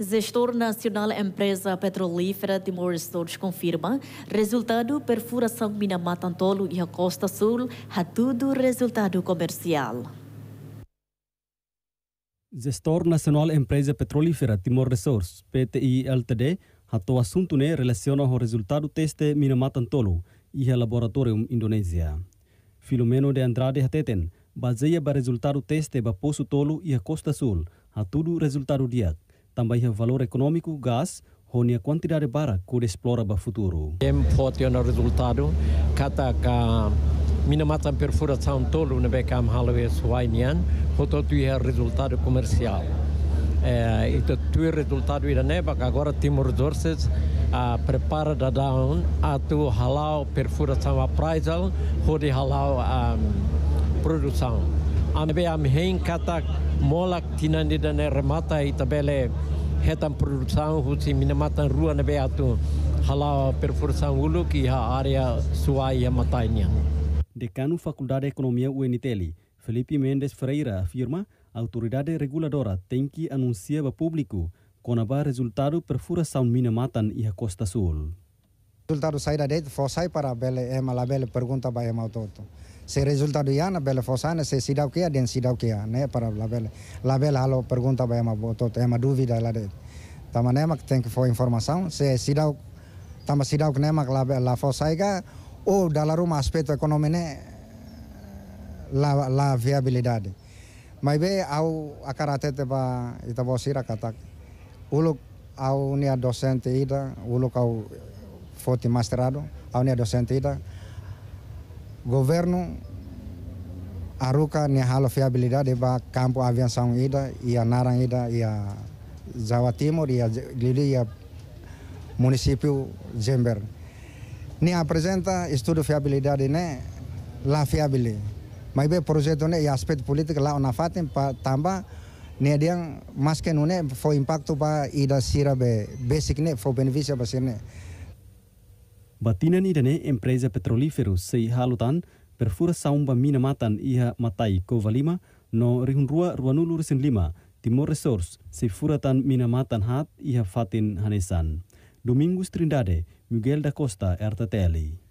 Gestor Nacional Empresa Petrolífera Timor-Estores confirma resultado perfuração Minamata-Antolo e a Costa Sul há tudo resultado comercial. Gestor Nacional Empresa Petrolífera Timor Resources, PTI Ltd, há assunto né relaciona ao resultado teste Minamata-Antolo e a Laboratório Indonésia. Filomeno de Andrade Hateten, baseia para resultado teste para Poço Tolo e a Costa Sul, há tudo resultado diato também o valor econômico do gás, onde a quantidade para que explora para o futuro. Em é forte o resultado, kata ka minamatan perfuração tolo na becam halwe suainian, roto tu é resultado comercial. É, e tu é resultado ira neba, agora temos resources a prepara da down a tu halal perfuração appraisal, rode halal a produção. ambe am hein katak molak tinandi dan mata ita bele hetan produção husi minamatan rua nebe atu hala perfuração ulu ki ha area suai ya matanya. Decano Faculdade de Economia UNITELI, Felipe Mendes Freira afirma autoridade reguladora tem que anunciar ao público quando há resultado perfuração minamatan e a Costa Sul. Resultado sair da rede, forçar para eh, a bela, é uma bela pergunta para a toto. Se resultado ia na bela forçar, se se dá o que é, se dá o que é, né? Para a bela, a bela halo pergunta para a toto, é uma dúvida lá dentro. Tama nema que tem que for informação, se se dá o, tama se dá o que nema que lá forçar, ou da lá uma aspecto econômico, né? La, la viabilidade. Mas bem, ao a caratete para Itabosira, tá, Uluk ao nia docente ida, uluk ao fosse masterado, a unia docentida, governo aruka nehalo halo fiabilidade ba campo aviação ida e a Naran ida e a Jawa Timur e a Lili e a município Jember. Ne apresenta estudo fiabilidade ne la fiabile. Mas be projeto ne e aspecto político la ona fatem pa tamba ne diang mas que nune foi impacto ba ida sira be basic ne foi benefício ba sirne. Batinan idane empresa petrolíferos sei halutan perfura saumba mina matan iha matai kova lima no rua ruanulur sen lima Timor Resource sefuratan mina matan hat iha fatin hanesan. domingus Trindade, Miguel da Costa, RTTL.